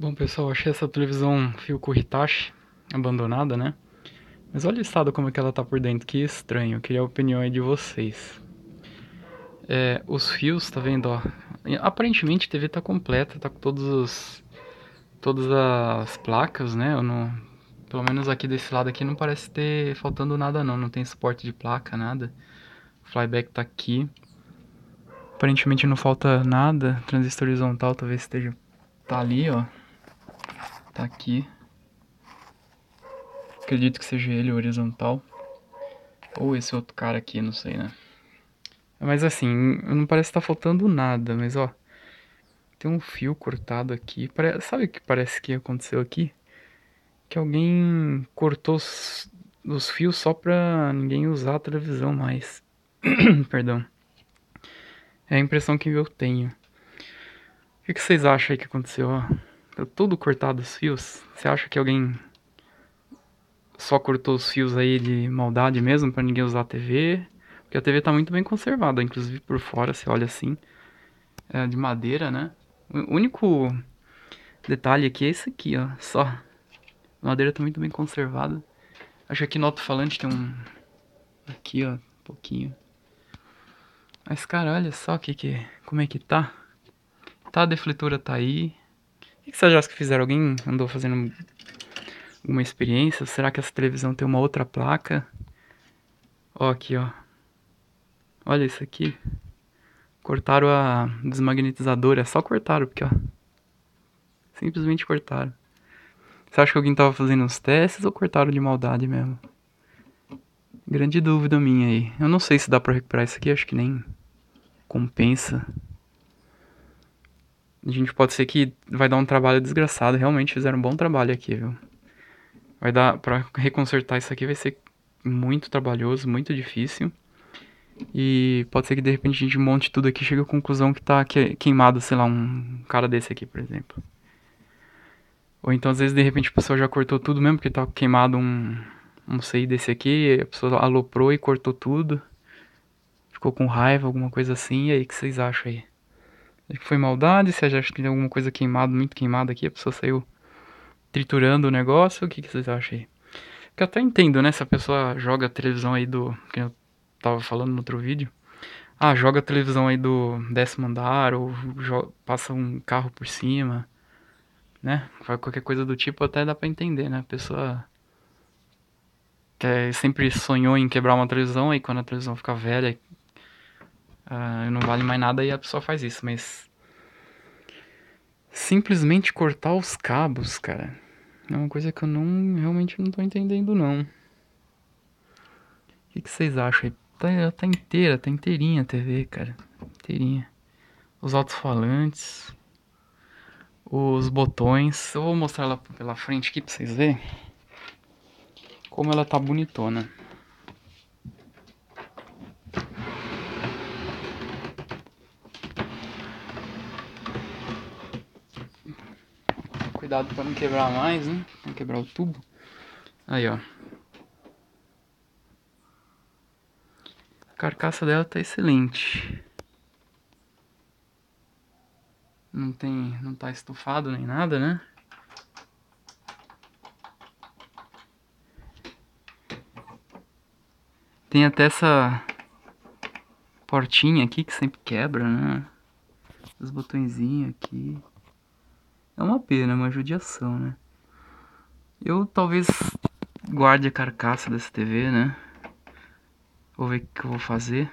Bom, pessoal, achei essa televisão fio Hitachi, abandonada, né? Mas olha o estado como é que ela tá por dentro, que estranho. Eu queria a opinião aí de vocês. É, os fios, tá vendo, ó? Aparentemente a TV tá completa, tá com todos os... Todas as placas, né? Eu não, pelo menos aqui desse lado aqui não parece ter faltando nada não. Não tem suporte de placa, nada. O flyback tá aqui. Aparentemente não falta nada. Transistor horizontal talvez esteja... Tá ali, ó. Tá aqui. Acredito que seja ele horizontal. Ou esse outro cara aqui, não sei, né? Mas assim, não parece estar tá faltando nada, mas ó. Tem um fio cortado aqui. Sabe o que parece que aconteceu aqui? Que alguém cortou os, os fios só pra ninguém usar a televisão mais. Perdão. É a impressão que eu tenho. O que, que vocês acham aí que aconteceu? Ó? tudo cortado os fios. Você acha que alguém só cortou os fios aí de maldade mesmo para ninguém usar a TV? Porque a TV tá muito bem conservada, inclusive por fora, você olha assim, é de madeira, né? O único detalhe aqui é esse aqui, ó, só. A madeira tá muito bem conservada. Acho que aqui no alto-falante tem um... Aqui, ó, um pouquinho. Mas, cara, olha só que que... como é que tá. Tá, a defletora tá aí. O que vocês acham que fizeram? Alguém andou fazendo alguma experiência? Será que essa televisão tem uma outra placa? Ó, aqui, ó. Olha isso aqui. Cortaram a desmagnetizadora. Só cortaram, porque, ó. Simplesmente cortaram. Você acha que alguém tava fazendo uns testes ou cortaram de maldade mesmo? Grande dúvida minha aí. Eu não sei se dá pra recuperar isso aqui, acho que nem compensa. A gente pode ser que vai dar um trabalho desgraçado. Realmente fizeram um bom trabalho aqui, viu? Vai dar para reconsertar isso aqui vai ser muito trabalhoso, muito difícil. E pode ser que de repente a gente monte tudo aqui e chegue à conclusão que tá queimado, sei lá, um cara desse aqui, por exemplo. Ou então, às vezes, de repente, a pessoa já cortou tudo mesmo, porque tá queimado um, um sei desse aqui, a pessoa aloprou e cortou tudo. Ficou com raiva, alguma coisa assim. E aí, o que vocês acham aí? Acho que foi maldade, se acha que tem alguma coisa queimada, muito queimada aqui, a pessoa saiu triturando o negócio. O que, que vocês acham aí? Porque eu até entendo, né? Se a pessoa joga a televisão aí do. que eu tava falando no outro vídeo. Ah, joga a televisão aí do décimo andar, ou passa um carro por cima, né? Qualquer coisa do tipo até dá pra entender, né? A pessoa que sempre sonhou em quebrar uma televisão, aí quando a televisão fica velha, ah, não vale mais nada e a pessoa faz isso, mas. Simplesmente cortar os cabos, cara. É uma coisa que eu não realmente não tô entendendo, não. O que, que vocês acham? Tá, tá inteira, tá inteirinha a TV, cara. Inteirinha. Os alto-falantes. Os botões. Eu vou mostrar ela pela frente aqui pra vocês verem. Como ela tá bonitona. cuidado para não quebrar mais, né? Não quebrar o tubo. Aí, ó. A carcaça dela tá excelente. Não tem, não tá estufado nem nada, né? Tem até essa portinha aqui que sempre quebra, né? Os botõezinhos aqui. É uma pena, é uma judiação, né? Eu talvez guarde a carcaça dessa TV, né? Vou ver o que eu vou fazer.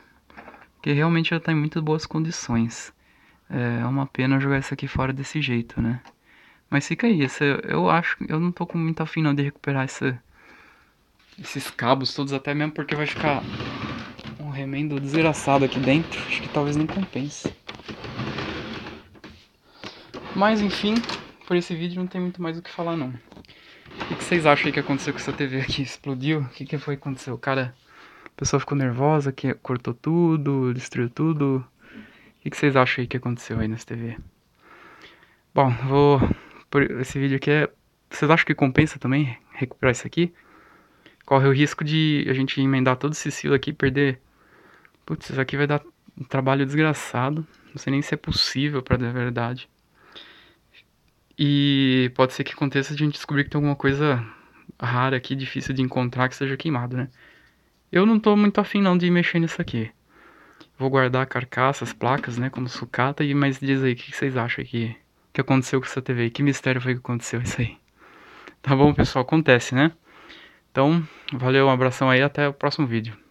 Porque realmente ela tá em muito boas condições. É, é uma pena jogar essa aqui fora desse jeito, né? Mas fica aí, essa, eu acho eu não tô com muita afim não de recuperar essa, esses cabos todos, até mesmo porque vai ficar um remendo desgraçado aqui dentro. Acho que talvez nem compense. Mas enfim, por esse vídeo não tem muito mais o que falar não. O que vocês acham aí que aconteceu com essa TV aqui? Explodiu? O que, que foi que aconteceu? O cara, a pessoa ficou nervosa, que cortou tudo, destruiu tudo. O que vocês acham aí que aconteceu aí nessa TV? Bom, vou. Esse vídeo aqui é. Vocês acham que compensa também recuperar isso aqui? Corre o risco de a gente emendar todo esse fio aqui e perder. Putz, isso aqui vai dar um trabalho desgraçado. Não sei nem se é possível, pra dizer a verdade. E pode ser que aconteça de a gente descobrir que tem alguma coisa rara aqui, difícil de encontrar, que seja queimado, né? Eu não tô muito afim não de mexer nisso aqui. Vou guardar a carcaça, as placas, né, como sucata, e mas diz aí, o que, vocês acham que, que aconteceu com essa TV? Que mistério foi que aconteceu isso aí? Tá bom, pessoal, acontece, né? Então, valeu, um abração aí, até o próximo vídeo.